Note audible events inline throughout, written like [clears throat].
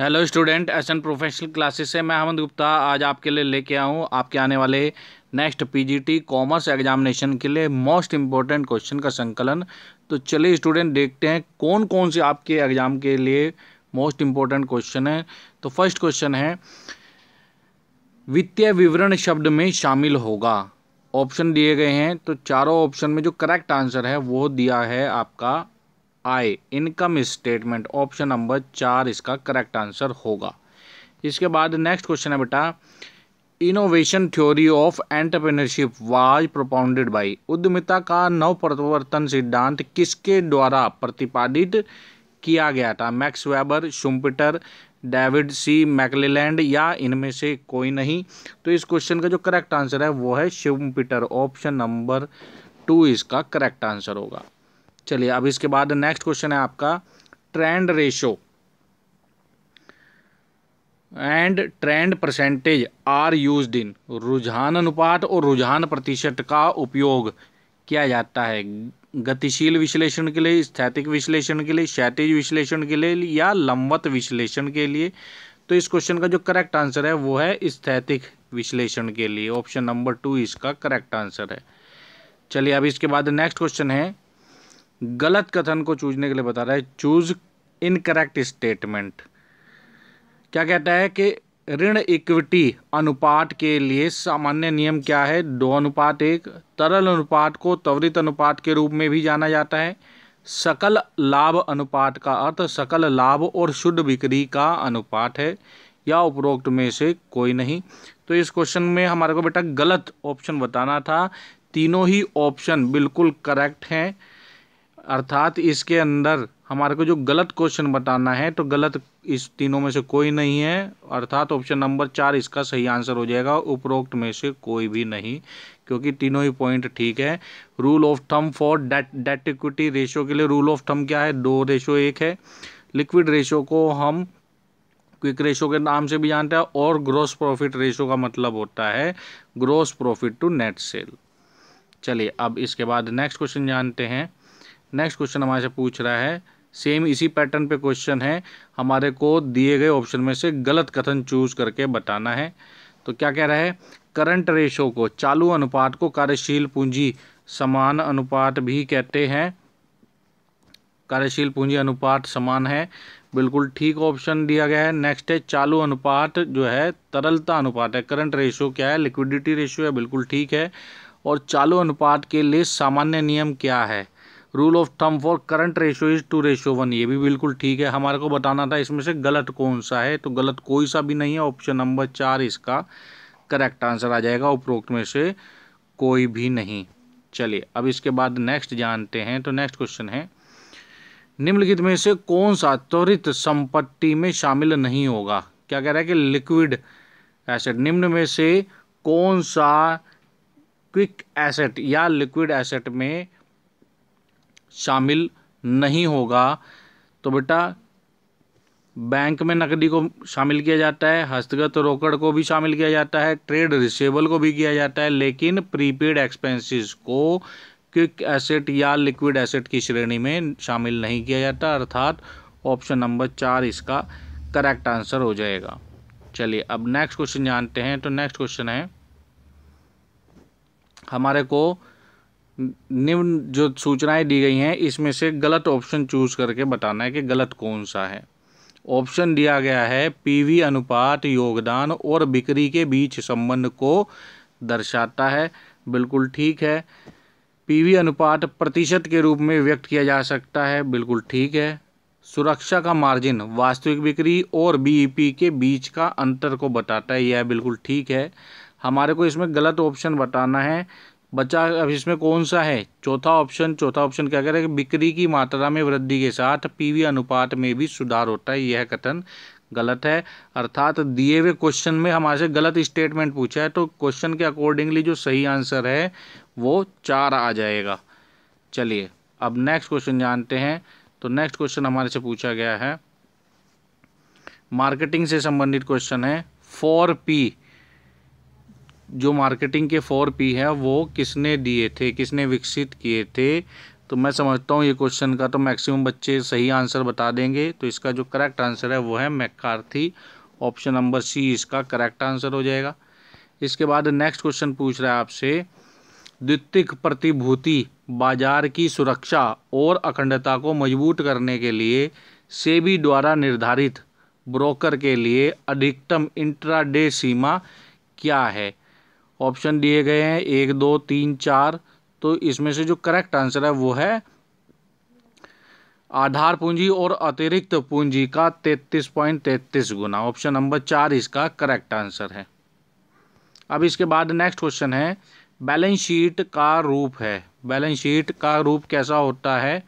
hello student S N professional classes से मैं अहमद गुप्ता आज आपके लिए लेके आया हूँ आपके आने वाले नेक्स्ट पीजीटी कॉमर्स एग्जामिनेशन के लिए मोस्ट इम्पोर्टेंट क्वेश्चन का संकलन तो चलिए स्टूडेंट देखते हैं कौन कौन से आपके एग्ज़ाम के लिए मोस्ट इम्पोर्टेंट क्वेश्चन है तो फर्स्ट क्वेश्चन है वित्तीय विवरण शब्द में शामिल होगा ऑप्शन दिए गए हैं तो चारों ऑप्शन में जो करेक्ट आंसर है वो दिया है आपका आय इनकम स्टेटमेंट ऑप्शन नंबर चार इसका करेक्ट आंसर होगा इसके बाद नेक्स्ट क्वेश्चन है बेटा innovation theory of entrepreneurship was propounded by उद्यमिता का नव प्रवर्तन सिद्धांत किसके द्वारा प्रतिपादित किया गया था Max Weber Schumpeter David C McClelland या इनमें से कोई नहीं तो इस क्वेश्चन का जो करेक्ट आंसर है वो है शुम्पिटर ऑप्शन नंबर टू इसका करेक्ट आंसर होगा चलिए अब इसके बाद नेक्स्ट क्वेश्चन है आपका trend ratio and trend percentage are used in रुझान अनुपात और रुझान प्रतिशत का उपयोग किया जाता है गतिशील विश्लेषण के लिए स्थैतिक विश्लेषण के लिए क्षैतिज विश्लेषण के लिए या लंबत विश्लेषण के लिए तो इस क्वेश्चन का जो करेक्ट आंसर है वो है स्थैतिक विश्लेषण के लिए ऑप्शन नंबर टू इसका करेक्ट आंसर है चलिए अब इसके बाद नेक्स्ट क्वेश्चन है गलत कथन को चूजने के लिए बता रहा है चूज इनकरेक्ट स्टेटमेंट क्या कहता है कि ऋण इक्विटी अनुपात के लिए सामान्य नियम क्या है दो अनुपात एक तरल अनुपात को त्वरित अनुपात के रूप में भी जाना जाता है सकल लाभ अनुपात का अर्थ सकल लाभ और शुद्ध बिक्री का अनुपात है या उपरोक्त में से कोई नहीं तो इस क्वेश्चन में हमारे को बेटा गलत ऑप्शन बताना था तीनों ही ऑप्शन बिल्कुल करेक्ट हैं अर्थात इसके अंदर हमारे को जो गलत क्वेश्चन बताना है तो गलत इस तीनों में से कोई नहीं है अर्थात ऑप्शन नंबर चार इसका सही आंसर हो जाएगा उपरोक्त में से कोई भी नहीं क्योंकि तीनों ही पॉइंट ठीक है rule of thumb for debt debt equity ratio के लिए रूल ऑफ थम क्या है दो रेशो एक है लिक्विड रेशो को हम क्विक रेशो के नाम से भी जानते हैं और ग्रोस प्रॉफिट रेशो का मतलब होता है gross profit to net sale चलिए अब इसके बाद नेक्स्ट क्वेश्चन जानते हैं नेक्स्ट क्वेश्चन हमारे से पूछ रहा है सेम इसी पैटर्न पे क्वेश्चन है हमारे को दिए गए ऑप्शन में से गलत कथन चूज करके बताना है तो क्या कह रहा है करंट रेशो को चालू अनुपात को कार्यशील पूंजी समान अनुपात भी कहते हैं कार्यशील पूंजी अनुपात समान है बिल्कुल ठीक ऑप्शन दिया गया है नेक्स्ट है चालू अनुपात जो है तरलता अनुपात है करंट रेशो क्या है लिक्विडिटी रेशो है बिल्कुल ठीक है और चालू अनुपात के लिए सामान्य नियम क्या है rule of thumb for current ratio is two ratio one ये भी बिल्कुल ठीक है हमारे को बताना था इसमें से गलत कौन सा है तो गलत कोई सा भी नहीं है ऑप्शन नंबर चार इसका करेक्ट आंसर आ जाएगा उपरोक्त में से कोई भी नहीं चलिए अब इसके बाद नेक्स्ट जानते हैं तो नेक्स्ट क्वेश्चन है निम्नलिखित में से कौन सा त्वरित संपत्ति में शामिल नहीं होगा क्या कह रहा है कि लिक्विड एसेट निम्न में से कौन सा क्विक एसेट या लिक्विड एसेट में शामिल नहीं होगा तो बेटा बैंक में नकदी को शामिल किया जाता है हस्तगत रोकड़ को भी शामिल किया जाता है ट्रेड रिसेबल को भी किया जाता है लेकिन प्रीपेड एक्सपेंसेस को क्विक एसेट या लिक्विड एसेट की श्रेणी में शामिल नहीं किया जाता अर्थात ऑप्शन नंबर चार इसका करेक्ट आंसर हो जाएगा चलिए अब नेक्स्ट क्वेश्चन जानते हैं तो नेक्स्ट क्वेश्चन है हमारे को निम्न जो सूचनाएं दी गई हैं इसमें से गलत ऑप्शन चूज करके बताना है कि गलत कौन सा है ऑप्शन दिया गया है पीवी अनुपात योगदान और बिक्री के बीच संबंध को दर्शाता है बिल्कुल ठीक है पीवी अनुपात प्रतिशत के रूप में व्यक्त किया जा सकता है बिल्कुल ठीक है सुरक्षा का मार्जिन वास्तविक बिक्री और बीईपी e के बीच का अंतर को बताता है यह बिल्कुल ठीक है हमारे को इसमें गलत ऑप्शन बताना है बचा अब इसमें कौन सा है चौथा ऑप्शन चौथा ऑप्शन क्या करें कि बिक्री की मात्रा में वृद्धि के साथ पीवी अनुपात में भी सुधार होता है यह कथन गलत है अर्थात दिए हुए क्वेश्चन में हमारे से गलत स्टेटमेंट पूछा है तो क्वेश्चन के अकॉर्डिंगली जो सही आंसर है वो चार आ जाएगा चलिए अब नेक्स्ट क्वेश्चन जानते हैं तो नेक्स्ट क्वेश्चन हमारे से पूछा गया है मार्केटिंग से संबंधित क्वेश्चन है फोर पी जो मार्केटिंग के फोर पी हैं वो किसने दिए थे किसने विकसित किए थे तो मैं समझता हूँ ये क्वेश्चन का तो मैक्सिमम बच्चे सही आंसर बता देंगे तो इसका जो करेक्ट आंसर है वो है मैकार्थी ऑप्शन नंबर सी इसका करेक्ट आंसर हो जाएगा इसके बाद नेक्स्ट क्वेश्चन पूछ रहा है आपसे द्वितीय प्रतिभूति बाजार की सुरक्षा और अखंडता को मजबूत करने के लिए सेबी द्वारा निर्धारित ब्रोकर के लिए अधिकतम इंट्राडे सीमा क्या है ऑप्शन दिए गए हैं एक दो तीन चार तो इसमें से जो करेक्ट आंसर है वो है आधार पूंजी और अतिरिक्त पूंजी का तैतीस पॉइंट तैतीस गुना ऑप्शन नंबर चार इसका करेक्ट आंसर है अब इसके बाद नेक्स्ट क्वेश्चन है बैलेंस शीट का रूप है बैलेंस शीट का रूप कैसा होता है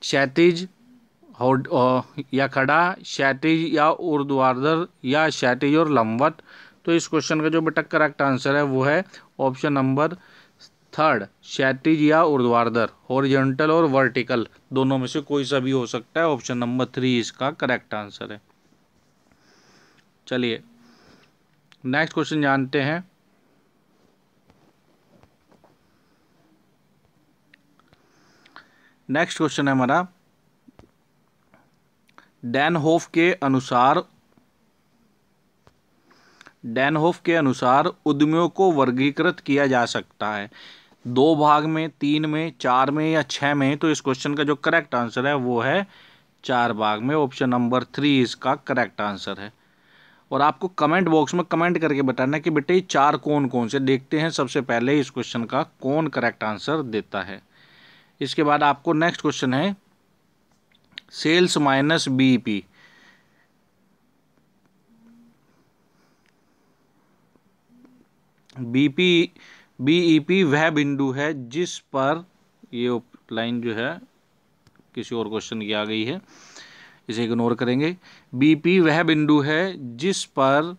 क्षैतिज या खड़ा क्षैतिज या उर्द्वार्धर या क्षैतिज और लंबवत तो इस क्वेश्चन का जो बेटा करेक्ट आंसर है वो है ऑप्शन नंबर थर्ड क्षैतिज या उर्द्वारदर ओरिजेंटल और वर्टिकल दोनों में से कोई सा भी हो सकता है ऑप्शन नंबर थ्री इसका करेक्ट आंसर है चलिए नेक्स्ट क्वेश्चन जानते हैं नेक्स्ट क्वेश्चन है हमारा डैनहोफ के अनुसार डैनहोफ के अनुसार उद्यमियों को वर्गीकृत किया जा सकता है दो भाग में तीन में चार में या छः में तो इस क्वेश्चन का जो करेक्ट आंसर है वो है चार भाग में ऑप्शन नंबर थ्री इसका करेक्ट आंसर है और आपको कमेंट बॉक्स में कमेंट करके बताना कि बेटे चार कौन कौन से देखते हैं सबसे पहले इस क्वेश्चन का कौन करेक्ट आंसर देता है इसके बाद आपको नेक्स्ट क्वेश्चन है sales minus P BP BEP e वह बिंदु है जिस पर ये लाइन जो है किसी और क्वेश्चन की आ गई है इसे इग्नोर करेंगे बीपी वह बिंदु है जिस पर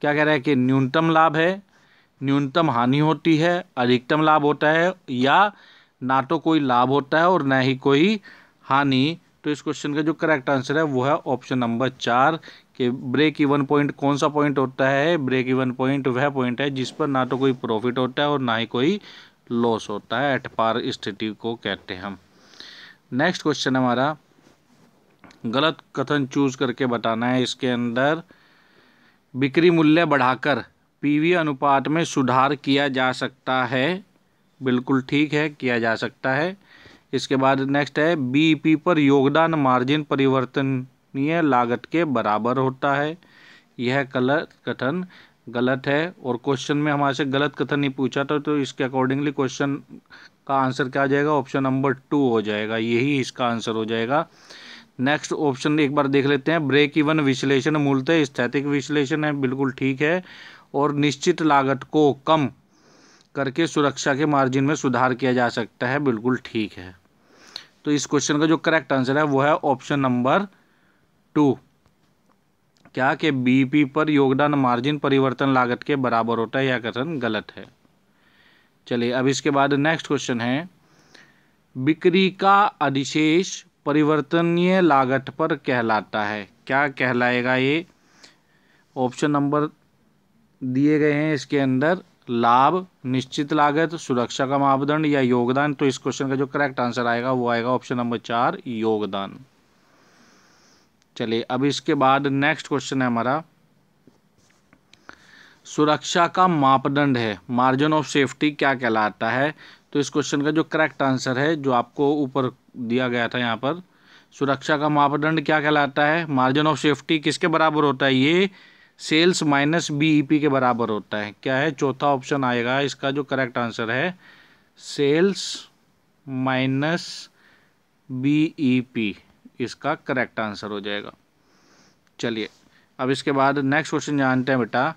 क्या कह रहा है कि न्यूनतम लाभ है न्यूनतम हानि होती है अधिकतम लाभ होता है या ना तो कोई लाभ होता है और ना ही कोई हानि तो इस क्वेश्चन का जो करेक्ट आंसर है वो है ऑप्शन नंबर चार कि ब्रेक इवन पॉइंट कौन सा पॉइंट होता है ब्रेक इवन पॉइंट वह पॉइंट है जिस पर ना तो कोई प्रॉफिट होता है और ना ही कोई लॉस होता है एट पार स्थिति को कहते हैं हम नेक्स्ट क्वेश्चन हमारा गलत कथन चूज करके बताना है इसके अंदर बिक्री मूल्य बढ़ाकर पीवी अनुपात में सुधार किया जा सकता है बिल्कुल ठीक है किया जा सकता है इसके बाद नेक्स्ट है बीईपी e पर योगदान मार्जिन परिवर्तनीय लागत के बराबर होता है यह गलत कथन गलत है और क्वेश्चन में हमारे से गलत कथन नहीं पूछा था तो इसके अकॉर्डिंगली क्वेश्चन का आंसर क्या आ जाएगा ऑप्शन नंबर टू हो जाएगा यही इसका आंसर हो जाएगा नेक्स्ट ऑप्शन एक बार देख लेते हैं ब्रेक इवन विश्लेषण मूलतः स्थैतिक विश्लेषण है बिल्कुल ठीक है और निश्चित लागत को कम करके सुरक्षा के मार्जिन में सुधार किया जा सकता है बिल्कुल ठीक है तो इस क्वेश्चन का जो करेक्ट आंसर है वो है ऑप्शन नंबर टू क्या कि बीपी पर योगदान मार्जिन परिवर्तन लागत के बराबर होता है यह कथन गलत है चलिए अब इसके बाद नेक्स्ट क्वेश्चन है बिक्री का अधिशेष परिवर्तनीय लागत पर कहलाता है क्या कहलाएगा ये ऑप्शन नंबर दिए गए हैं इसके अंदर लाभ निश्चित लागत सुरक्षा का मापदंड या योगदान तो इस क्वेश्चन का जो करेक्ट आंसर आएगा वो आएगा ऑप्शन नंबर चार योगदान चलिए अब इसके बाद नेक्स्ट क्वेश्चन है हमारा सुरक्षा का मापदंड है मार्जिन ऑफ सेफ्टी क्या कहलाता है तो इस क्वेश्चन का जो करेक्ट आंसर है जो आपको ऊपर दिया गया था यहाँ पर सुरक्षा का मापदंड क्या कहलाता है मार्जिन ऑफ सेफ्टी किसके बराबर होता है ये सेल्स माइनस बीईपी के बराबर होता है क्या है चौथा ऑप्शन आएगा इसका जो करेक्ट आंसर है सेल्स माइनस बीईपी इसका करेक्ट आंसर हो जाएगा चलिए अब इसके बाद नेक्स्ट क्वेश्चन जानते हैं बेटा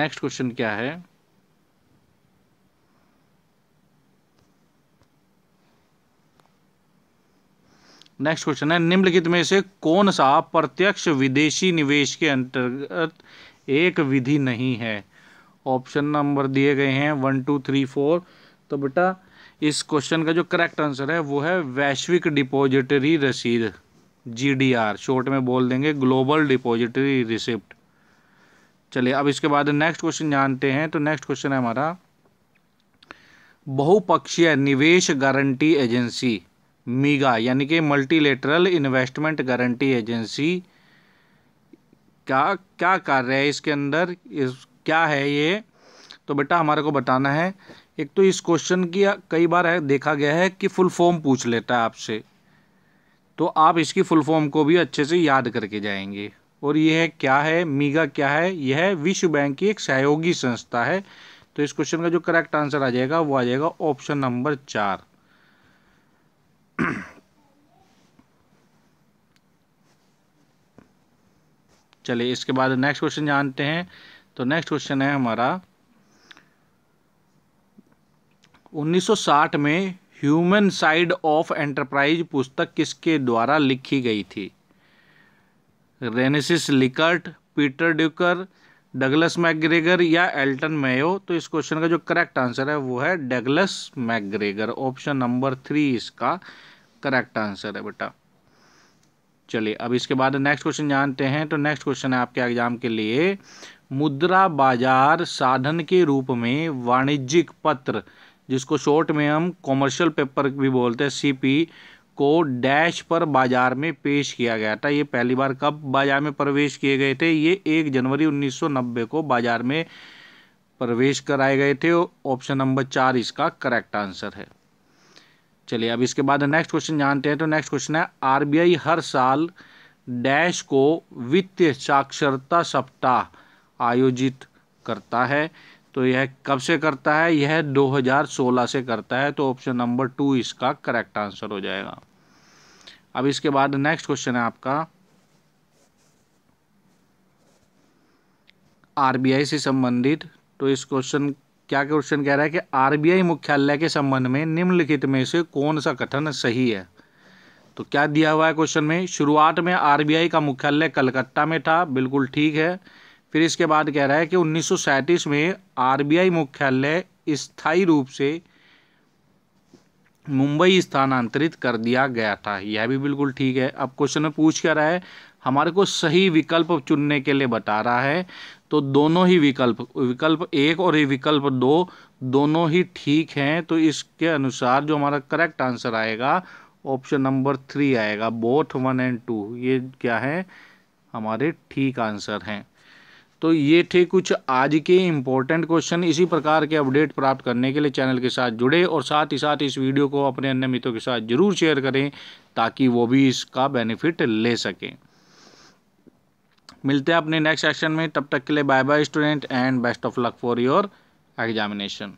नेक्स्ट क्वेश्चन क्या है नेक्स्ट क्वेश्चन है निम्नलिखित में से कौन सा प्रत्यक्ष विदेशी निवेश के अंतर्गत एक विधि नहीं है ऑप्शन नंबर दिए गए हैं वन टू थ्री फोर तो बेटा इस क्वेश्चन का जो करेक्ट आंसर है वो है वैश्विक डिपॉजिटरी रसीद जीडीआर शॉर्ट में बोल देंगे ग्लोबल डिपॉजिटरी रिसिप्ट चलिए अब इसके बाद नेक्स्ट क्वेश्चन जानते हैं तो नेक्स्ट क्वेश्चन है हमारा बहुपक्षीय निवेश गारंटी एजेंसी मीगा यानी कि मल्टीलेटरल इन्वेस्टमेंट गारंटी एजेंसी का क्या कार्य है इसके अंदर इस क्या है ये तो बेटा हमारे को बताना है एक तो इस क्वेश्चन की कई बार है देखा गया है कि फुल फॉर्म पूछ लेता है आपसे तो आप इसकी फुल फॉर्म को भी अच्छे से याद करके जाएंगे और यह क्या है मीगा क्या है यह विश्व बैंक की एक सहयोगी संस्था है तो इस क्वेश्चन का जो करेक्ट आंसर आ जाएगा वो आ जाएगा ऑप्शन नंबर चार [clears throat] चलिए इसके बाद नेक्स्ट क्वेश्चन जानते हैं तो नेक्स्ट क्वेश्चन है हमारा 1960 में ह्यूमन साइड ऑफ एंटरप्राइज पुस्तक किसके द्वारा लिखी गई थी Rensis Likert Peter Drucker Douglas McGregor या एल्टन मेयो तो इस क्वेश्चन का जो करेक्ट आंसर है वो है Douglas McGregor option number three इसका करेक्ट आंसर है बेटा चलिए अब इसके बाद नेक्स्ट क्वेश्चन जानते हैं तो नेक्स्ट क्वेश्चन है आपके एग्जाम के लिए मुद्रा बाजार साधन के रूप में वाणिज्यिक पत्र जिसको शॉर्ट में हम कॉमर्शियल पेपर भी बोलते हैं सीपी को डैश पर बाजार में पेश किया गया था ये पहली बार कब बाजार में प्रवेश किए गए थे ये एक जनवरी 1990 को बाजार में प्रवेश कराए गए थे ऑप्शन नंबर चार इसका करेक्ट आंसर है चलिए अब इसके बाद नेक्स्ट क्वेश्चन जानते हैं तो नेक्स्ट क्वेश्चन है आरबीआई हर साल डैश को वित्तीय साक्षरता सप्ताह आयोजित करता है तो यह कब से करता है यह 2016 से करता है तो ऑप्शन नंबर टू इसका करेक्ट आंसर हो जाएगा अब इसके बाद नेक्स्ट क्वेश्चन है आपका आरबीआई से संबंधित तो इस क्वेश्चन क्या क्वेश्चन कह रहा है कि आरबीआई मुख्यालय के संबंध में निम्नलिखित में से कौन सा कथन सही है तो क्या दिया हुआ है क्वेश्चन में शुरुआत में आरबीआई का मुख्यालय कलकत्ता में था बिल्कुल ठीक है फिर इसके बाद कह रहा है कि उन्नीस में आरबीआई मुख्यालय स्थायी रूप से मुंबई स्थानांतरित कर दिया गया था यह भी बिल्कुल ठीक है अब क्वेश्चन में पूछ क्या रहा है हमारे को सही विकल्प चुनने के लिए बता रहा है तो दोनों ही विकल्प विकल्प एक और ये विकल्प दो दोनों ही ठीक हैं तो इसके अनुसार जो हमारा करेक्ट आंसर आएगा ऑप्शन नंबर थ्री आएगा बोथ वन एंड टू ये क्या है हमारे ठीक आंसर हैं तो ये थे कुछ आज के इम्पोर्टेंट क्वेश्चन इसी प्रकार के अपडेट प्राप्त करने के लिए चैनल के साथ जुड़े और साथ ही साथ इस वीडियो को अपने अन्य मित्रों के साथ जरूर शेयर करें ताकि वो भी इसका बेनिफिट ले सकें मिलते हैं अपने नेक्स्ट सेक्शन में तब तक के लिए bye bye student and best of luck for your examination